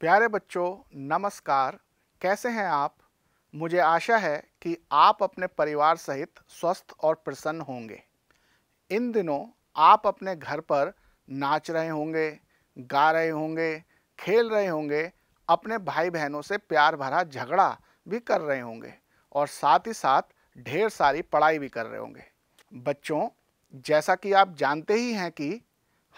प्यारे बच्चों नमस्कार कैसे हैं आप मुझे आशा है कि आप अपने परिवार सहित स्वस्थ और प्रसन्न होंगे इन दिनों आप अपने घर पर नाच रहे होंगे गा रहे होंगे खेल रहे होंगे अपने भाई बहनों से प्यार भरा झगड़ा भी कर रहे होंगे और साथ ही साथ ढेर सारी पढ़ाई भी कर रहे होंगे बच्चों जैसा कि आप जानते ही हैं कि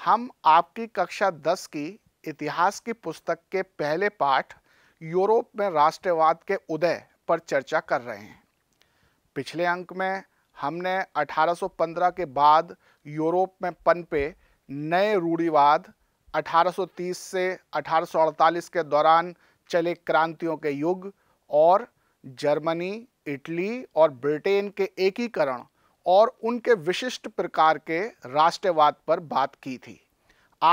हम आपकी कक्षा 10 की इतिहास की पुस्तक के पहले पाठ यूरोप में राष्ट्रवाद के उदय पर चर्चा कर रहे हैं पिछले अंक में हमने 1815 के बाद यूरोप में पनपे नए रूढ़िवाद 1830 से 1848 के दौरान चले क्रांतियों के युग और जर्मनी इटली और ब्रिटेन के एकीकरण और उनके विशिष्ट प्रकार के राष्ट्रवाद पर बात की थी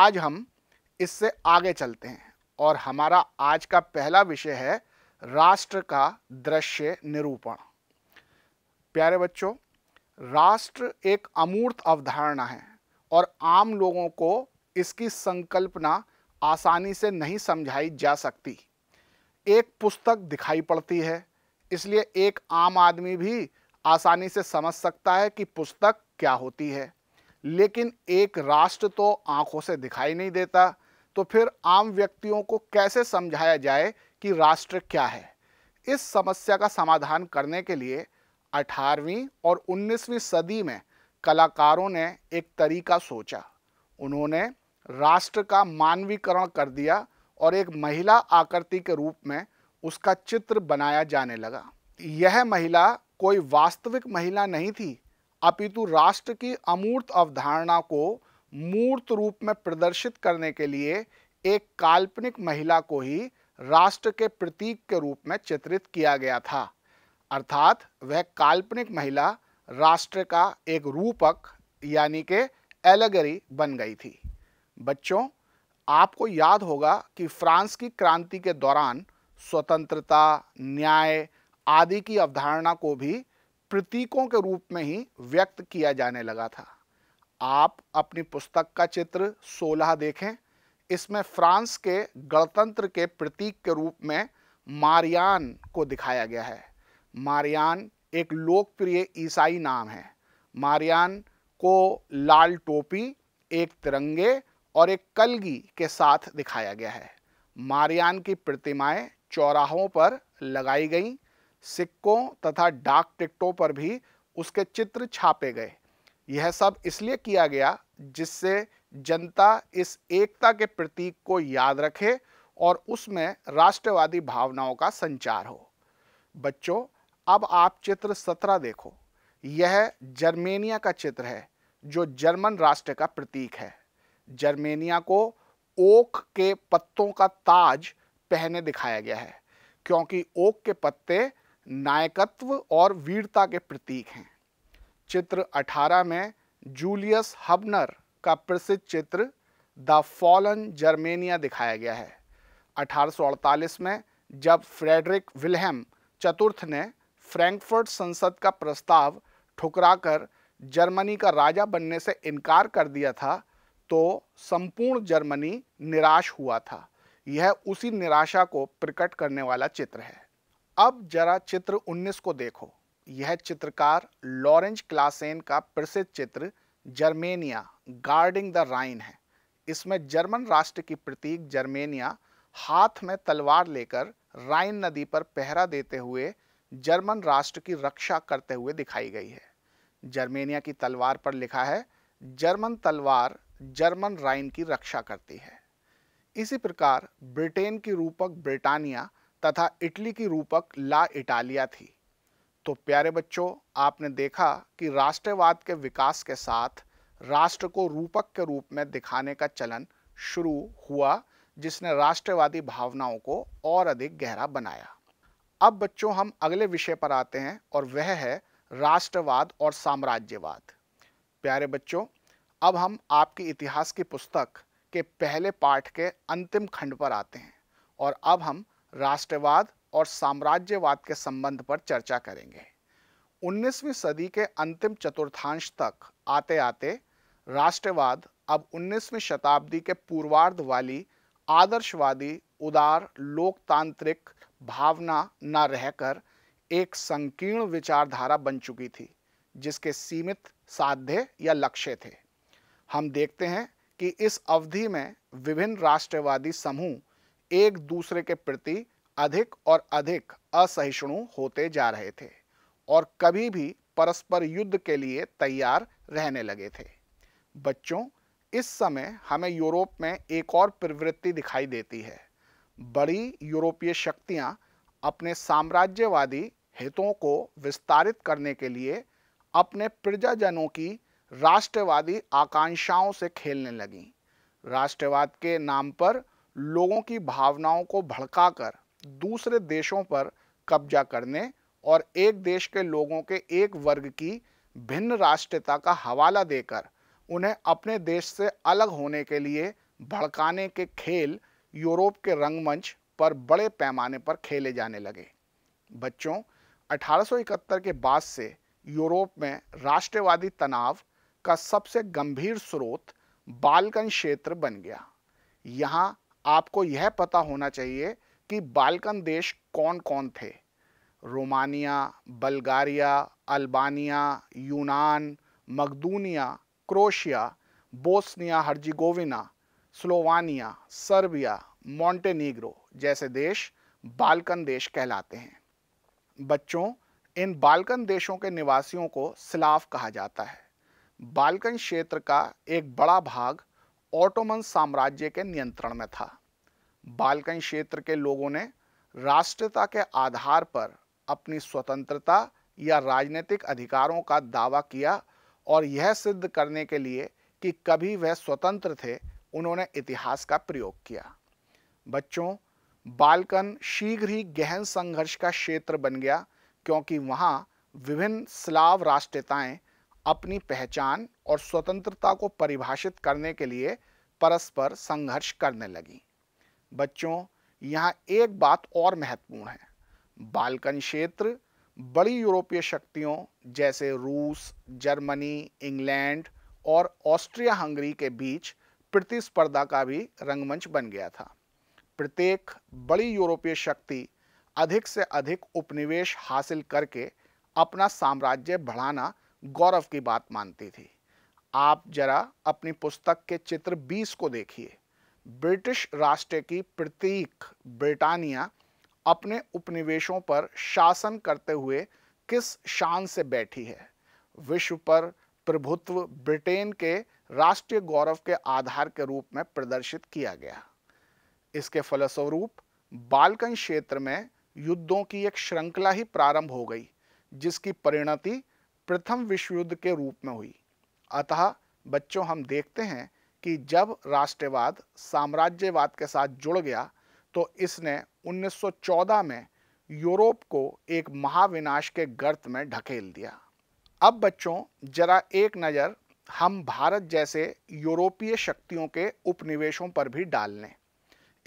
आज हम इससे आगे चलते हैं और हमारा आज का पहला विषय है राष्ट्र का दृश्य निरूपण प्यारे बच्चों राष्ट्र एक अमूर्त अवधारणा है और आम लोगों को इसकी संकल्पना आसानी से नहीं समझाई जा सकती एक पुस्तक दिखाई पड़ती है इसलिए एक आम आदमी भी आसानी से समझ सकता है कि पुस्तक क्या होती है लेकिन एक राष्ट्र तो आंखों से दिखाई नहीं देता तो फिर आम व्यक्तियों को कैसे समझाया जाए कि राष्ट्र क्या है इस समस्या का समाधान करने के लिए 18वीं और 19वीं सदी में कलाकारों ने एक तरीका सोचा उन्होंने राष्ट्र का मानवीकरण कर दिया और एक महिला आकृति के रूप में उसका चित्र बनाया जाने लगा यह महिला कोई वास्तविक महिला नहीं थी अपितु राष्ट्र की अमूर्त अवधारणा को मूर्त रूप में प्रदर्शित करने के लिए एक काल्पनिक महिला को ही राष्ट्र के प्रतीक के रूप में चित्रित किया गया था अर्थात वह काल्पनिक महिला राष्ट्र का एक रूपक यानी के एलेगरी बन गई थी बच्चों आपको याद होगा कि फ्रांस की क्रांति के दौरान स्वतंत्रता न्याय आदि की अवधारणा को भी प्रतीकों के रूप में ही व्यक्त किया जाने लगा था आप अपनी पुस्तक का चित्र 16 देखें इसमें फ्रांस के गणतंत्र के प्रतीक के रूप में मारियान को दिखाया गया है मारियान एक लोकप्रिय ईसाई नाम है मारियान को लाल टोपी एक तिरंगे और एक कलगी के साथ दिखाया गया है मारियान की प्रतिमाएं चौराहों पर लगाई गईं सिक्कों तथा डाक टिकटों पर भी उसके चित्र छापे गए यह सब इसलिए किया गया जिससे जनता इस एकता के प्रतीक को याद रखे और उसमें राष्ट्रवादी भावनाओं का संचार हो बच्चों अब आप चित्र सत्रह देखो यह जर्मेनिया का चित्र है जो जर्मन राष्ट्र का प्रतीक है जर्मेनिया को ओक के पत्तों का ताज पहने दिखाया गया है क्योंकि ओक के पत्ते नायकत्व और वीरता के प्रतीक हैं चित्र 18 में जूलियस हबनर का प्रसिद्ध चित्र द फॉलन जर्मेनिया दिखाया गया है 1848 में जब फ्रेडरिक विलहम चतुर्थ ने फ्रैंकफर्ट संसद का प्रस्ताव ठुकराकर जर्मनी का राजा बनने से इनकार कर दिया था तो संपूर्ण जर्मनी निराश हुआ था यह उसी निराशा को प्रकट करने वाला चित्र है अब जरा चित्र 19 को देखो यह चित्रकार लॉरेंज क्लासेन का प्रसिद्ध चित्र जर्मेनिया गार्डिंग द राइन है इसमें जर्मन राष्ट्र की प्रतीक जर्मेनिया हाथ में तलवार लेकर राइन नदी पर पहरा देते हुए जर्मन राष्ट्र की रक्षा करते हुए दिखाई गई है जर्मेनिया की तलवार पर लिखा है जर्मन तलवार जर्मन राइन की रक्षा करती है इसी प्रकार ब्रिटेन की रूपक ब्रिटानिया तथा इटली की रूपक ला इटालिया थी तो प्यारे बच्चों आपने देखा कि राष्ट्रवाद के विकास के साथ राष्ट्र को रूपक के रूप में दिखाने का चलन शुरू हुआ जिसने राष्ट्रवादी भावनाओं को और अधिक गहरा बनाया अब बच्चों हम अगले विषय पर आते हैं और वह है राष्ट्रवाद और साम्राज्यवाद प्यारे बच्चों अब हम आपकी इतिहास की पुस्तक के पहले पाठ के अंतिम खंड पर आते हैं और अब हम राष्ट्रवाद और साम्राज्यवाद के संबंध पर चर्चा करेंगे 19वीं सदी के अंतिम चतुर्थांश तक आते आते राष्ट्रवाद अब 19वीं शताब्दी के पूर्वार्ध वाली आदर्शवादी उदार लोकतांत्रिक भावना न रहकर एक संकीर्ण विचारधारा बन चुकी थी जिसके सीमित साध्य या लक्ष्य थे हम देखते हैं कि इस अवधि में विभिन्न राष्ट्रवादी समूह एक दूसरे के प्रति अधिक और अधिक असहिष्णु होते जा रहे थे और कभी भी परस्पर युद्ध के लिए तैयार रहने लगे थे बच्चों इस समय हमें यूरोप में एक और प्रवृत्ति दिखाई देती है बड़ी यूरोपीय शक्तियां अपने साम्राज्यवादी हितों को विस्तारित करने के लिए अपने प्रजाजनों की राष्ट्रवादी आकांक्षाओं से खेलने लगीं राष्ट्रवाद के नाम पर लोगों की भावनाओं को भड़काकर दूसरे देशों पर कब्जा करने और एक देश के लोगों के एक वर्ग की भिन्न राष्ट्रता का हवाला देकर उन्हें अपने देश से अलग होने के लिए भड़काने के खेल यूरोप के रंगमंच पर बड़े पैमाने पर खेले जाने लगे बच्चों 1871 के बाद से यूरोप में राष्ट्रवादी तनाव का सबसे गंभीर स्रोत बालकन क्षेत्र बन गया यहाँ आपको यह पता होना चाहिए कि बाल्कन देश कौन कौन थे रोमानिया बल्गारिया अल्बानिया यूनान मकदूनिया Croatia Bosnia Herzegovina Slovenia Serbia Montenegro जैसे देश बाल्कन देश कहलाते हैं बच्चों इन बाल्कन देशों के निवासियों को स्लाव कहा जाता है बाल्कन क्षेत्र का एक बड़ा भाग ऑटोमन साम्राज्य के नियंत्रण में था बालकन क्षेत्र के लोगों ने राष्ट्रता के आधार पर अपनी स्वतंत्रता या राजनीतिक अधिकारों का दावा किया और यह सिद्ध करने के लिए कि कभी वह स्वतंत्र थे उन्होंने इतिहास का प्रयोग किया बच्चों बालकन शीघ्र ही गहन संघर्ष का क्षेत्र बन गया क्योंकि वहाँ विभिन्न स्लाव राष्ट्रताएं अपनी पहचान और स्वतंत्रता को परिभाषित करने के लिए परस्पर संघर्ष करने लगी बच्चों यहाँ एक बात और महत्वपूर्ण है बालकन क्षेत्र बड़ी यूरोपीय शक्तियों जैसे रूस जर्मनी इंग्लैंड और ऑस्ट्रिया हंगरी के बीच प्रतिस्पर्धा का भी रंगमंच बन गया था प्रत्येक बड़ी यूरोपीय शक्ति अधिक से अधिक उपनिवेश हासिल करके अपना साम्राज्य बढ़ाना गौरव की बात मानती थी आप जरा अपनी पुस्तक के चित्र 20 को देखिए ब्रिटिश राष्ट्र की प्रतीक ब्रिटानिया अपने उपनिवेशों पर शासन करते हुए किस शान से बैठी है विश्व पर प्रभुत्व ब्रिटेन के राष्ट्रीय गौरव के आधार के रूप में प्रदर्शित किया गया इसके फलस्वरूप बालकन क्षेत्र में युद्धों की एक श्रृंखला ही प्रारंभ हो गई जिसकी परिणति प्रथम विश्व युद्ध के रूप में हुई अतः बच्चों हम देखते हैं कि जब राष्ट्रवाद साम्राज्यवाद के साथ जुड़ गया तो इसने 1914 में यूरोप को एक महाविनाश के गर्त में ढकेल दिया अब बच्चों जरा एक नज़र हम भारत जैसे यूरोपीय शक्तियों के उपनिवेशों पर भी डाल लें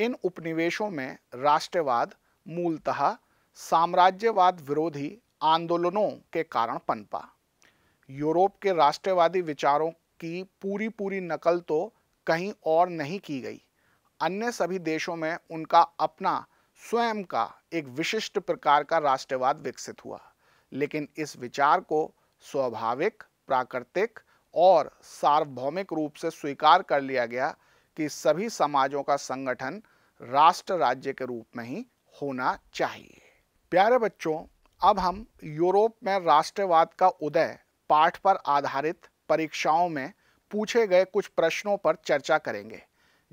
इन उपनिवेशों में राष्ट्रवाद मूलतः साम्राज्यवाद विरोधी आंदोलनों के कारण पनपा यूरोप के राष्ट्रवादी विचारों की पूरी पूरी नकल तो कहीं और नहीं की गई अन्य सभी देशों में उनका अपना स्वयं का एक विशिष्ट प्रकार का राष्ट्रवाद विकसित हुआ लेकिन इस विचार को स्वाभाविक प्राकृतिक और सार्वभौमिक रूप से स्वीकार कर लिया गया कि सभी समाजों का संगठन राष्ट्र राज्य के रूप में ही होना चाहिए प्यारे बच्चों अब हम यूरोप में राष्ट्रवाद का उदय पाठ पर आधारित परीक्षाओं में पूछे गए कुछ प्रश्नों पर चर्चा करेंगे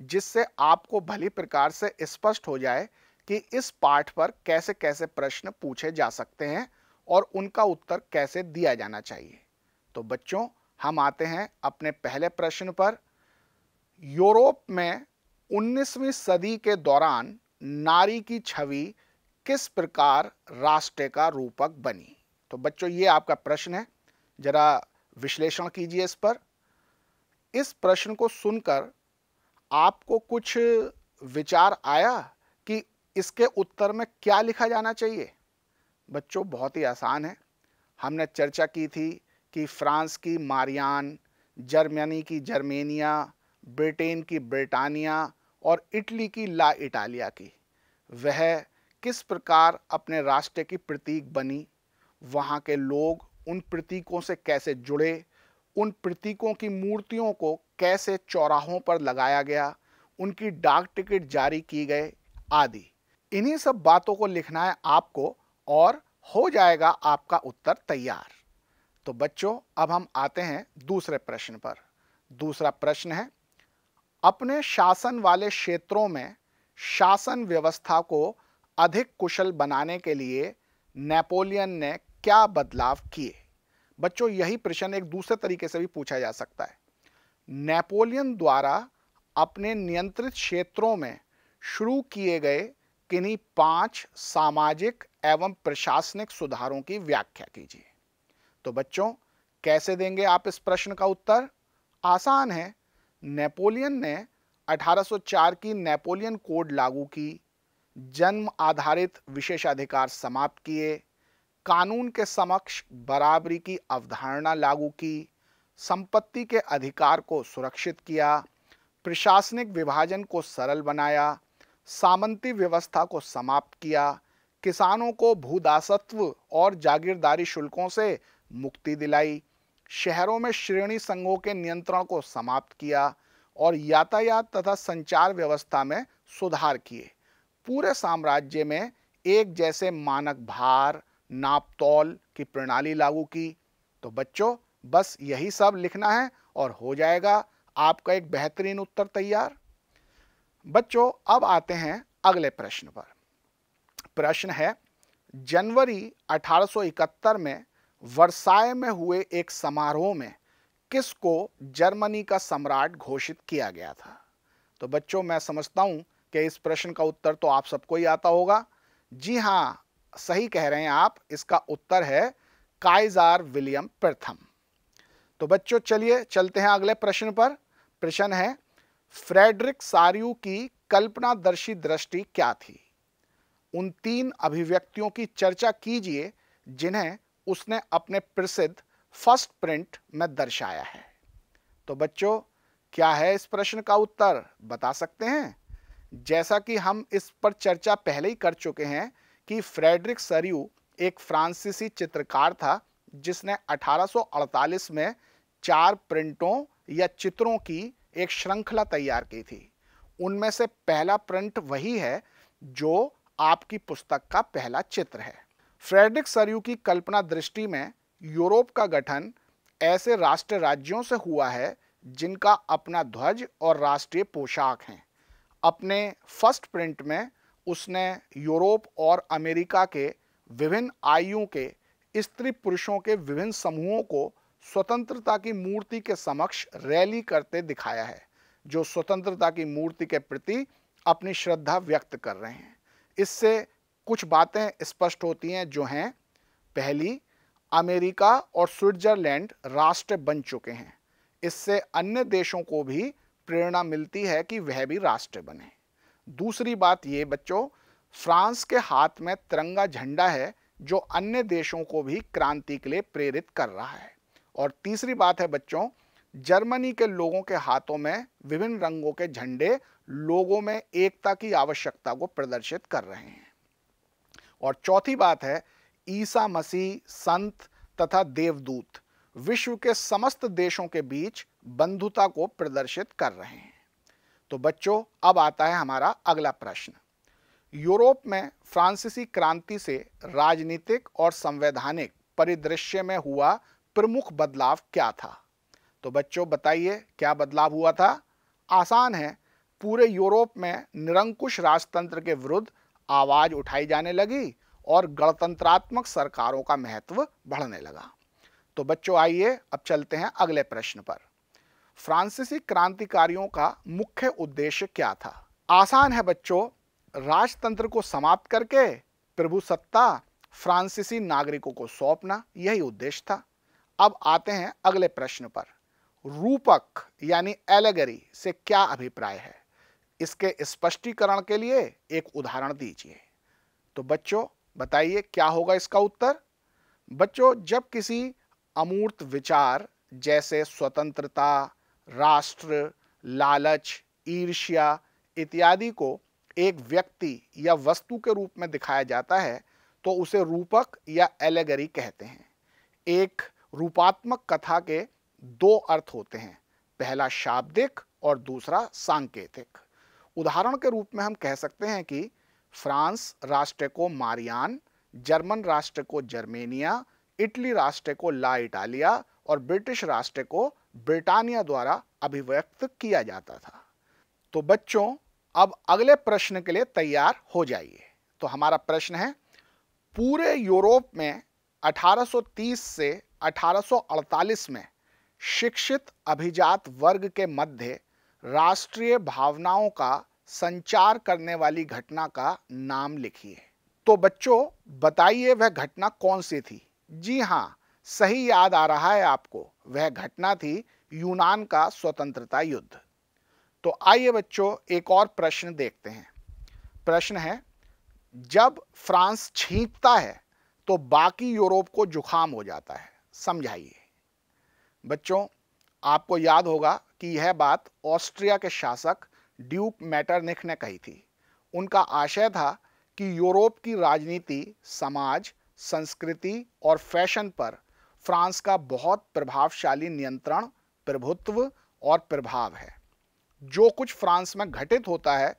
जिससे आपको भली प्रकार से स्पष्ट हो जाए कि इस पाठ पर कैसे कैसे प्रश्न पूछे जा सकते हैं और उनका उत्तर कैसे दिया जाना चाहिए तो बच्चों हम आते हैं अपने पहले प्रश्न पर यूरोप में 19वीं सदी के दौरान नारी की छवि किस प्रकार राष्ट्र का रूपक बनी तो बच्चों ये आपका प्रश्न है जरा विश्लेषण कीजिए इस पर इस प्रश्न को सुनकर आपको कुछ विचार आया कि इसके उत्तर में क्या लिखा जाना चाहिए बच्चों बहुत ही आसान है हमने चर्चा की थी कि फ्रांस की मारियान जर्मनी की जर्मेनिया ब्रिटेन की ब्रिटानिया और इटली की ला इटालिया की वह किस प्रकार अपने राष्ट्र की प्रतीक बनी वहाँ के लोग उन प्रतीकों से कैसे जुड़े उन प्रतीकों की मूर्तियों को कैसे चौराहों पर लगाया गया उनकी डाक टिकट जारी की गए आदि इन्हीं सब बातों को लिखना है आपको और हो जाएगा आपका उत्तर तैयार तो बच्चों अब हम आते हैं दूसरे प्रश्न पर दूसरा प्रश्न है अपने शासन वाले क्षेत्रों में शासन व्यवस्था को अधिक कुशल बनाने के लिए नेपोलियन ने क्या बदलाव किए बच्चों यही प्रश्न एक दूसरे तरीके से भी पूछा जा सकता है नेपोलियन द्वारा अपने नियंत्रित क्षेत्रों में शुरू किए गए किन्हीं पांच सामाजिक एवं प्रशासनिक सुधारों की व्याख्या कीजिए तो बच्चों कैसे देंगे आप इस प्रश्न का उत्तर आसान है नेपोलियन ने 1804 की नेपोलियन कोड लागू की जन्म आधारित विशेषाधिकार समाप्त किए कानून के समक्ष बराबरी की अवधारणा लागू की संपत्ति के अधिकार को सुरक्षित किया प्रशासनिक विभाजन को सरल बनाया सामंती व्यवस्था को समाप्त किया किसानों को भूदासत्व और जागीरदारी शुल्कों से मुक्ति दिलाई शहरों में श्रेणी संघों के नियंत्रण को समाप्त किया और यातायात तथा संचार व्यवस्था में सुधार किए पूरे साम्राज्य में एक जैसे मानक भार नापतौल की प्रणाली लागू की तो बच्चों बस यही सब लिखना है और हो जाएगा आपका एक बेहतरीन उत्तर तैयार बच्चों अब आते हैं अगले प्रश्न पर प्रश्न है जनवरी 1871 में वर्साय में हुए एक समारोह में किसको जर्मनी का सम्राट घोषित किया गया था तो बच्चों मैं समझता हूं कि इस प्रश्न का उत्तर तो आप सबको ही आता होगा जी हाँ सही कह रहे हैं आप इसका उत्तर है काइजार विलियम प्रथम तो बच्चों चलिए चलते हैं अगले प्रश्न पर प्रश्न है फ्रेडरिक सारियू की कल्पनादर्शी दृष्टि क्या थी उन तीन अभिव्यक्तियों की चर्चा कीजिए जिन्हें उसने अपने प्रसिद्ध फर्स्ट प्रिंट में दर्शाया है तो बच्चों क्या है इस प्रश्न का उत्तर बता सकते हैं जैसा कि हम इस पर चर्चा पहले ही कर चुके हैं कि फ्रेडरिक सरयू एक फ्रांसीसी चित्रकार था जिसने 1848 में चार प्रिंटों या चित्रों की एक श्रृंखला तैयार की थी उनमें से पहला प्रिंट वही है जो आपकी पुस्तक का पहला चित्र है फ्रेडरिक सरयू की कल्पना दृष्टि में यूरोप का गठन ऐसे राष्ट्र राज्यों से हुआ है जिनका अपना ध्वज और राष्ट्रीय पोशाक हैं अपने फर्स्ट प्रिंट में उसने यूरोप और अमेरिका के विभिन्न आयु के स्त्री पुरुषों के विभिन्न समूहों को स्वतंत्रता की मूर्ति के समक्ष रैली करते दिखाया है जो स्वतंत्रता की मूर्ति के प्रति अपनी श्रद्धा व्यक्त कर रहे हैं इससे कुछ बातें स्पष्ट होती हैं जो हैं पहली अमेरिका और स्विट्जरलैंड राष्ट्र बन चुके हैं इससे अन्य देशों को भी प्रेरणा मिलती है कि वह भी राष्ट्र बने दूसरी बात ये बच्चों फ्रांस के हाथ में तिरंगा झंडा है जो अन्य देशों को भी क्रांति के लिए प्रेरित कर रहा है और तीसरी बात है बच्चों जर्मनी के लोगों के हाथों में विभिन्न रंगों के झंडे लोगों में एकता की आवश्यकता को प्रदर्शित कर रहे हैं और चौथी बात है ईसा मसीह संत तथा देवदूत विश्व के समस्त देशों के बीच बंधुता को प्रदर्शित कर रहे हैं तो बच्चों अब आता है हमारा अगला प्रश्न यूरोप में फ्रांसीसी क्रांति से राजनीतिक और संवैधानिक परिदृश्य में हुआ प्रमुख बदलाव क्या था तो बच्चों बताइए क्या बदलाव हुआ था आसान है पूरे यूरोप में निरंकुश राजतंत्र के विरुद्ध आवाज उठाई जाने लगी और गणतंत्रात्मक सरकारों का महत्व बढ़ने लगा तो बच्चों आइए अब चलते हैं अगले प्रश्न पर फ्रांसीसी क्रांतिकारियों का मुख्य उद्देश्य क्या था आसान है बच्चों राजतंत्र को समाप्त करके प्रभु सत्ता फ्रांसीसी नागरिकों को सौंपना यही उद्देश्य था अब आते हैं अगले प्रश्न पर रूपक यानी एलेगरी से क्या अभिप्राय है इसके स्पष्टीकरण के लिए एक उदाहरण दीजिए तो बच्चों बताइए क्या होगा इसका उत्तर बच्चों जब किसी अमूर्त विचार जैसे स्वतंत्रता राष्ट्र लालच ईर्ष्या इत्यादि को एक व्यक्ति या वस्तु के रूप में दिखाया जाता है तो उसे रूपक या एलेगरी कहते हैं एक रूपात्मक कथा के दो अर्थ होते हैं पहला शाब्दिक और दूसरा सांकेतिक उदाहरण के रूप में हम कह सकते हैं कि फ्रांस राष्ट्र को मारियान जर्मन राष्ट्र को जर्मेनिया इटली राष्ट्र को ला इटालिया और ब्रिटिश राष्ट्र को ब्रिटानिया द्वारा अभिव्यक्त किया जाता था तो बच्चों अब अगले प्रश्न के लिए तैयार हो जाइए तो हमारा प्रश्न है पूरे यूरोप में 1830 से 1848 में शिक्षित अभिजात वर्ग के मध्य राष्ट्रीय भावनाओं का संचार करने वाली घटना का नाम लिखिए तो बच्चों बताइए वह घटना कौन सी थी जी हाँ सही याद आ रहा है आपको वह घटना थी यूनान का स्वतंत्रता युद्ध तो आइए बच्चों एक और प्रश्न देखते हैं प्रश्न है जब फ्रांस छींकता है तो बाकी यूरोप को जुखाम हो जाता है समझाइए बच्चों आपको याद होगा कि यह बात ऑस्ट्रिया के शासक ड्यूक मैटरनिख ने कही थी उनका आशय था कि यूरोप की राजनीति समाज संस्कृति और फैशन पर फ्रांस का बहुत प्रभावशाली नियंत्रण प्रभुत्व और प्रभाव है जो कुछ फ्रांस में घटित होता है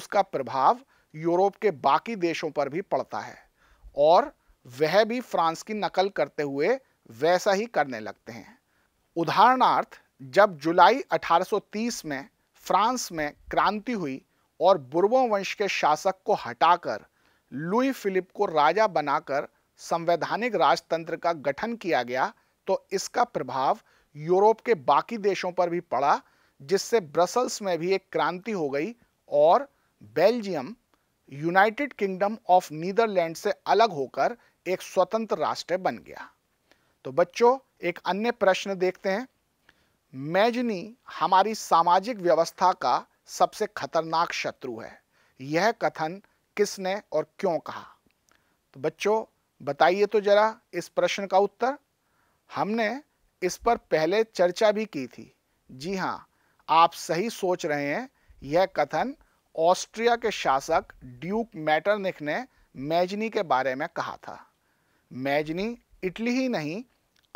उसका प्रभाव यूरोप के बाकी देशों पर भी पड़ता है और वह भी फ्रांस की नकल करते हुए वैसा ही करने लगते हैं उदाहरणार्थ जब जुलाई 1830 में फ्रांस में क्रांति हुई और बुर्बों वंश के शासक को हटाकर लुई फिलिप को राजा बनाकर संवैधानिक राजतंत्र का गठन किया गया तो इसका प्रभाव यूरोप के बाकी देशों पर भी पड़ा जिससे ब्रसल्स में भी एक क्रांति हो गई और Belgium United Kingdom of Netherland से अलग होकर एक स्वतंत्र राष्ट्र बन गया तो बच्चों एक अन्य प्रश्न देखते हैं मैजनी हमारी सामाजिक व्यवस्था का सबसे खतरनाक शत्रु है यह कथन किसने और क्यों कहा तो बच्चों बताइए तो जरा इस प्रश्न का उत्तर हमने इस पर पहले चर्चा भी की थी जी हाँ आप सही सोच रहे हैं यह कथन ऑस्ट्रिया के शासक ड्यूक मैटरनिक ने मैजनी के बारे में कहा था मैजनी इटली ही नहीं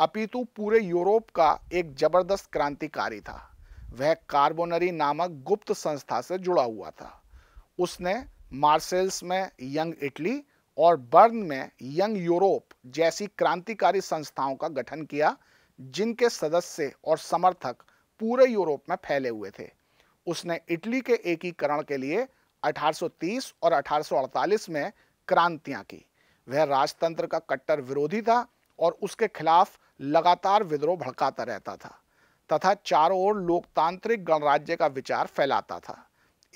अपितु पूरे यूरोप का एक जबरदस्त क्रांतिकारी था वह कार्बोनरी नामक गुप्त संस्था से जुड़ा हुआ था उसने मार्सेल्स में यंग इटली और बर्न में यंग यूरोप जैसी क्रांतिकारी संस्थाओं का गठन किया जिनके सदस्य और समर्थक पूरे यूरोप में फैले हुए थे उसने इटली के एकीकरण के लिए 1830 और 1848 में क्रांतियां की वह राजतंत्र का कट्टर विरोधी था और उसके खिलाफ लगातार विद्रोह भड़काता रहता था तथा चारों ओर लोकतांत्रिक गणराज्य का विचार फैलाता था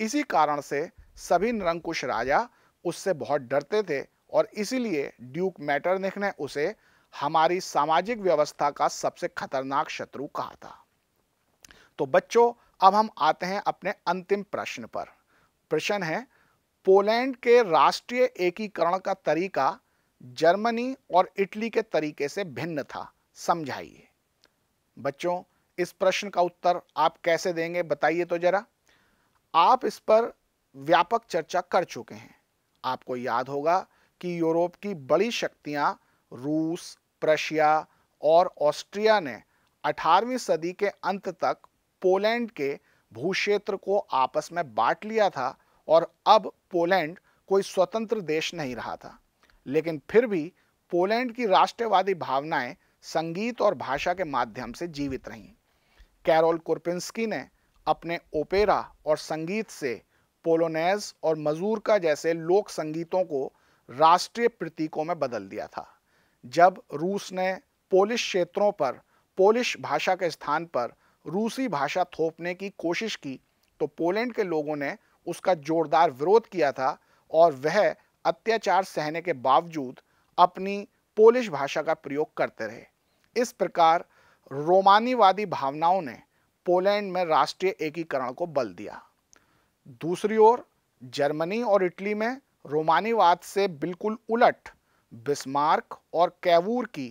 इसी कारण से सभी निरंकुश राजा उससे बहुत डरते थे और इसीलिए ड्यूक मैटरनिख ने उसे हमारी सामाजिक व्यवस्था का सबसे खतरनाक शत्रु कहा था तो बच्चों अब हम आते हैं अपने अंतिम प्रश्न पर प्रश्न है पोलैंड के राष्ट्रीय एकीकरण का तरीका जर्मनी और इटली के तरीके से भिन्न था समझाइए बच्चों इस प्रश्न का उत्तर आप कैसे देंगे बताइए तो जरा आप इस पर व्यापक चर्चा कर चुके हैं आपको याद होगा कि यूरोप की बड़ी शक्तियां रूस प्रशिया और ऑस्ट्रिया ने 18वीं सदी के अंत तक पोलैंड के भूक्षेत्र को आपस में बांट लिया था और अब पोलैंड कोई स्वतंत्र देश नहीं रहा था लेकिन फिर भी पोलैंड की राष्ट्रवादी भावनाएं संगीत और भाषा के माध्यम से जीवित रहीं कैरोल कुरपिंस्की ने अपने ओपेरा और संगीत से पोलोनेज और मजूरका जैसे लोक संगीतों को राष्ट्रीय प्रतीकों में बदल दिया था जब रूस ने पोलिश क्षेत्रों पर पोलिश भाषा के स्थान पर रूसी भाषा थोपने की कोशिश की तो पोलैंड के लोगों ने उसका जोरदार विरोध किया था और वह अत्याचार सहने के बावजूद अपनी पोलिश भाषा का प्रयोग करते रहे इस प्रकार रोमानीवादी भावनाओं ने पोलैंड में राष्ट्रीय एकीकरण को बल दिया दूसरी ओर जर्मनी और इटली में रोमानीवाद से बिल्कुल उलट बिस्मार्क और कैवूर की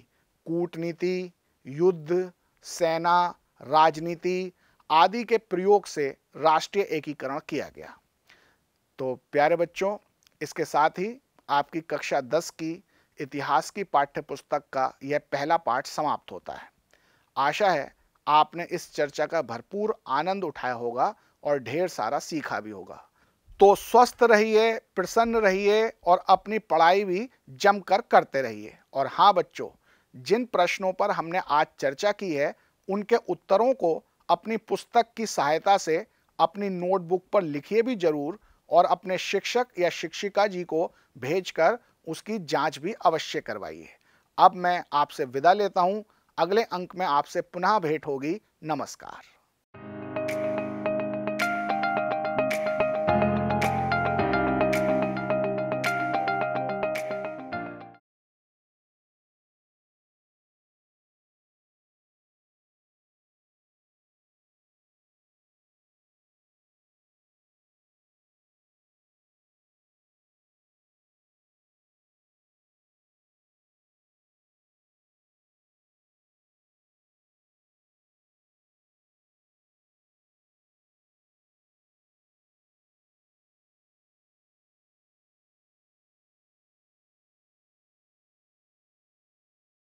कूटनीति युद्ध सेना राजनीति आदि के प्रयोग से राष्ट्रीय एकीकरण किया गया तो प्यारे बच्चों इसके साथ ही आपकी कक्षा 10 की इतिहास की पाठ्यपुस्तक का यह पहला पाठ समाप्त होता है आशा है आपने इस चर्चा का भरपूर आनंद उठाया होगा और ढेर सारा सीखा भी होगा तो स्वस्थ रहिए प्रसन्न रहिए और अपनी पढ़ाई भी जमकर करते रहिए और हाँ बच्चों जिन प्रश्नों पर हमने आज चर्चा की है उनके उत्तरों को अपनी पुस्तक की सहायता से अपनी नोटबुक पर लिखिए भी जरूर और अपने शिक्षक या शिक्षिका जी को भेजकर उसकी जांच भी अवश्य करवाइए अब मैं आपसे विदा लेता हूँ अगले अंक में आपसे पुनः भेंट होगी नमस्कार